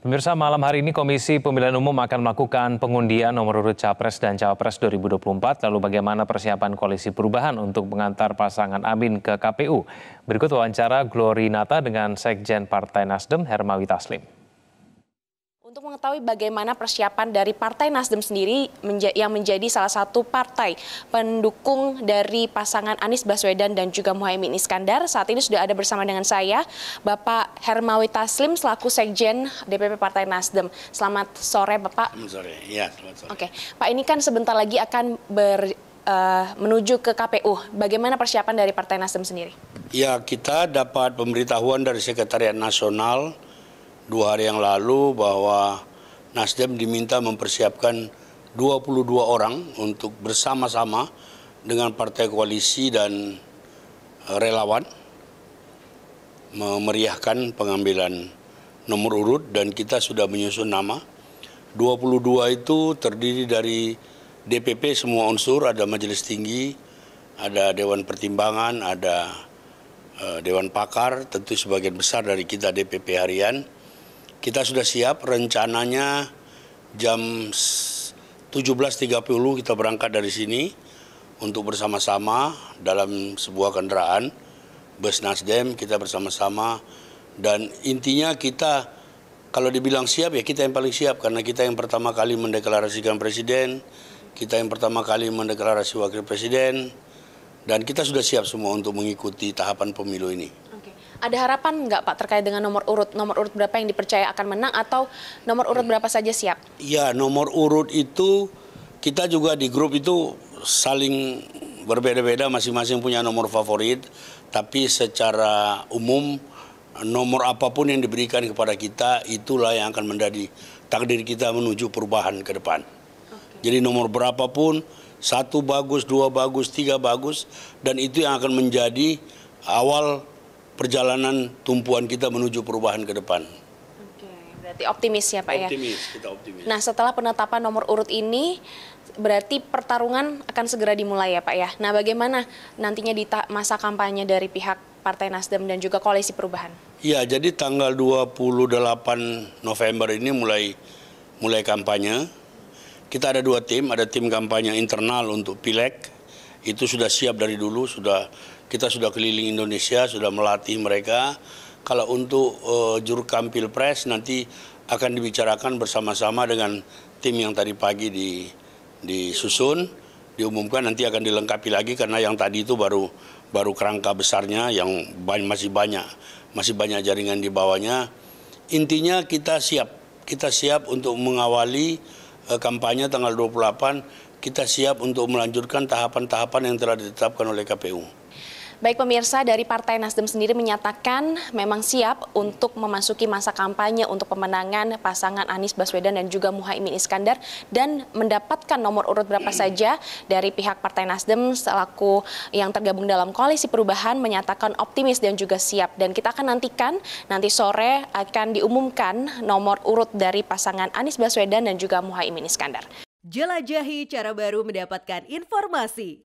Pemirsa malam hari ini Komisi Pemilihan Umum akan melakukan pengundian nomor urut Capres dan Cawapres 2024. Lalu bagaimana persiapan koalisi perubahan untuk mengantar pasangan Amin ke KPU? Berikut wawancara Glory Nata dengan Sekjen Partai Nasdem Hermawi Taslim. Untuk mengetahui bagaimana persiapan dari Partai Nasdem sendiri yang menjadi salah satu partai pendukung dari pasangan Anies Baswedan dan juga Muhaimin Iskandar, saat ini sudah ada bersama dengan saya Bapak Hermawi Taslim selaku Sekjen DPP Partai Nasdem. Selamat sore Bapak. Selamat sore, ya selamat sore. Oke, Pak ini kan sebentar lagi akan ber, eh, menuju ke KPU. Bagaimana persiapan dari Partai Nasdem sendiri? Ya, kita dapat pemberitahuan dari Sekretariat Nasional dua hari yang lalu bahwa Nasdem diminta mempersiapkan 22 orang untuk bersama-sama dengan partai koalisi dan eh, relawan memeriahkan pengambilan nomor urut dan kita sudah menyusun nama. 22 itu terdiri dari DPP semua unsur, ada majelis tinggi, ada dewan pertimbangan, ada eh, dewan pakar, tentu sebagian besar dari kita DPP harian. Kita sudah siap rencananya jam 17.30 kita berangkat dari sini untuk bersama-sama dalam sebuah kendaraan Bus Nasdem, kita bersama-sama. Dan intinya kita, kalau dibilang siap ya kita yang paling siap. Karena kita yang pertama kali mendeklarasikan presiden, kita yang pertama kali mendeklarasi wakil presiden, dan kita sudah siap semua untuk mengikuti tahapan pemilu ini. Ada harapan nggak Pak terkait dengan nomor urut? Nomor urut berapa yang dipercaya akan menang atau nomor urut berapa saja siap? Ya, nomor urut itu kita juga di grup itu saling berbeda-beda masing-masing punya nomor favorit, tapi secara umum nomor apapun yang diberikan kepada kita itulah yang akan menjadi takdir kita menuju perubahan ke depan. Okay. Jadi nomor berapapun satu bagus, dua bagus, tiga bagus, dan itu yang akan menjadi awal perjalanan tumpuan kita menuju perubahan ke depan. Berarti ya? optimis ya Pak optimis, ya? kita optimis. Nah setelah penetapan nomor urut ini, berarti pertarungan akan segera dimulai ya Pak ya? Nah bagaimana nantinya di masa kampanye dari pihak Partai Nasdem dan juga Koalisi Perubahan? Ya, jadi tanggal 28 November ini mulai mulai kampanye. Kita ada dua tim, ada tim kampanye internal untuk Pileg. Itu sudah siap dari dulu, sudah kita sudah keliling Indonesia, sudah melatih mereka kalau untuk uh, eh, jurukam pilpres nanti akan dibicarakan bersama-sama dengan tim yang tadi pagi di disusun, diumumkan nanti akan dilengkapi lagi karena yang tadi itu baru baru kerangka besarnya yang banyak, masih banyak masih banyak jaringan di bawahnya. Intinya kita siap, kita siap untuk mengawali uh, kampanye tanggal 28, kita siap untuk melanjutkan tahapan-tahapan yang telah ditetapkan oleh KPU. Baik pemirsa, dari Partai Nasdem sendiri menyatakan memang siap untuk memasuki masa kampanye untuk pemenangan pasangan Anies Baswedan dan juga Muhaimin Iskandar dan mendapatkan nomor urut berapa saja dari pihak Partai Nasdem selaku yang tergabung dalam koalisi perubahan menyatakan optimis dan juga siap dan kita akan nantikan nanti sore akan diumumkan nomor urut dari pasangan Anies Baswedan dan juga Muhaimin Iskandar. Jelajahi cara baru mendapatkan informasi.